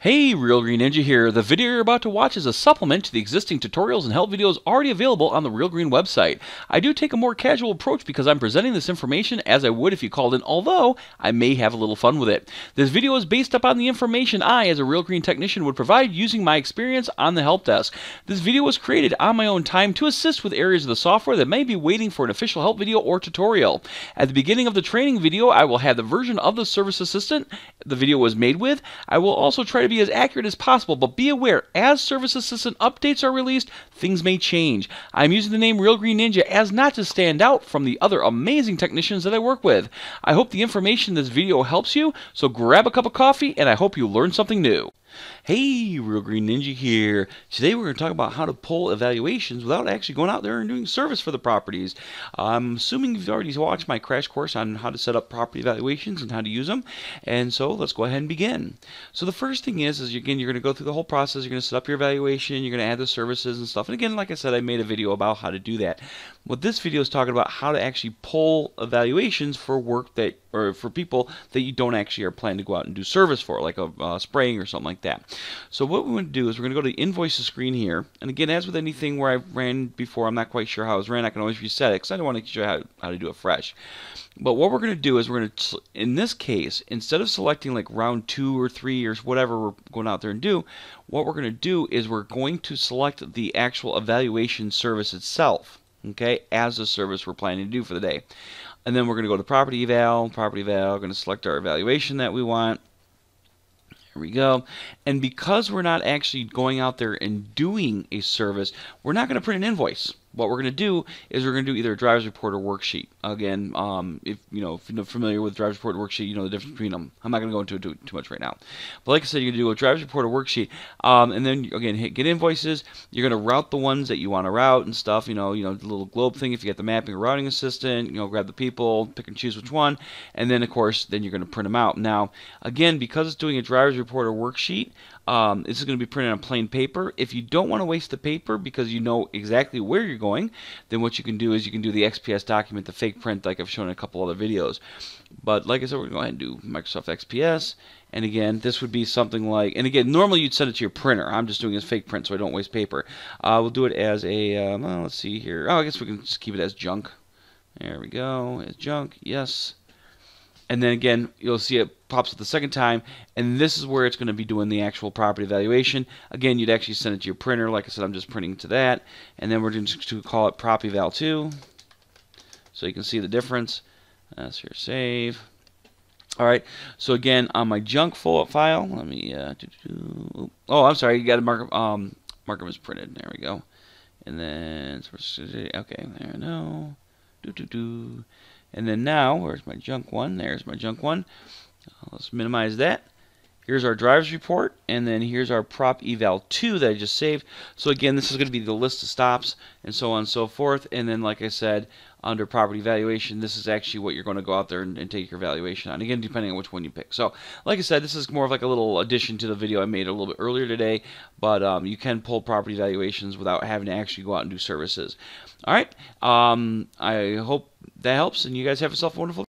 Hey, Real Green Ninja here. The video you're about to watch is a supplement to the existing tutorials and help videos already available on the Real Green website. I do take a more casual approach because I'm presenting this information as I would if you called in, although I may have a little fun with it. This video is based upon the information I, as a Real Green technician, would provide using my experience on the help desk. This video was created on my own time to assist with areas of the software that may be waiting for an official help video or tutorial. At the beginning of the training video, I will have the version of the service assistant the video was made with. I will also try to be as accurate as possible, but be aware as Service Assistant updates are released, things may change. I'm using the name Real Green Ninja as not to stand out from the other amazing technicians that I work with. I hope the information in this video helps you, so grab a cup of coffee and I hope you learn something new. Hey, Real Green Ninja here. Today we're going to talk about how to pull evaluations without actually going out there and doing service for the properties. I'm assuming you've already watched my crash course on how to set up property evaluations and how to use them, and so let's go ahead and begin. So the first thing thing is, is again, you're going to go through the whole process. You're going to set up your evaluation. You're going to add the services and stuff. And again, like I said, I made a video about how to do that. What this video is talking about, how to actually pull evaluations for work that or for people that you don't actually are planning to go out and do service for, like a uh, spraying or something like that. So what we want to do is we're going to go to the invoices screen here, and again, as with anything where I ran before, I'm not quite sure how it was ran. I can always reset it because I don't want to show how, how to do it fresh. But what we're going to do is we're going to, in this case, instead of selecting like round two or three or whatever we're going out there and do, what we're going to do is we're going to select the actual evaluation service itself okay, as a service we're planning to do for the day. And then we're going to go to property eval, property eval, going to select our evaluation that we want. Here we go. And because we're not actually going out there and doing a service, we're not going to print an invoice what we're going to do is we're going to do either a driver's report or worksheet. Again, um, if you know if you're familiar with driver's report or worksheet, you know the difference between them. I'm not going to go into it too, much right now. But like I said, you're going to do a driver's report or worksheet, um, and then again hit get invoices. You're going to route the ones that you want to route and stuff. You know, you know the little globe thing. If you get the mapping or routing assistant, you know grab the people, pick and choose which one, and then of course then you're going to print them out. Now again, because it's doing a driver's report or worksheet, um, this is going to be printed on plain paper. If you don't want to waste the paper because you know exactly where you're going going, then what you can do is you can do the XPS document, the fake print, like I've shown in a couple other videos. But like I said, we're going to go ahead and do Microsoft XPS. And again, this would be something like, and again, normally you'd send it to your printer. I'm just doing this fake print so I don't waste paper. Uh, we'll do it as a, uh, well, let's see here. Oh, I guess we can just keep it as junk. There we go. As junk. Yes and then again you'll see it pops up the second time and this is where it's going to be doing the actual property valuation again you'd actually send it to your printer like I said I'm just printing to that and then we're just to call it property val 2 so you can see the difference that's your save alright so again on my junk file let me uh, oh I'm sorry you got a marker. um marker was printed there we go and then okay there no and then now, where's my junk one? There's my junk one. Let's minimize that. Here's our drivers report, and then here's our prop eval 2 that I just saved. So again, this is going to be the list of stops and so on and so forth. And then, like I said, under property valuation, this is actually what you're going to go out there and, and, take your valuation on. Again, depending on which one you pick. So, like I said, this is more of like a little addition to the video I made a little bit earlier today, but um, you can pull property valuations without having to actually go out and do services. All right. Um, I hope that helps, and you guys have yourself a wonderful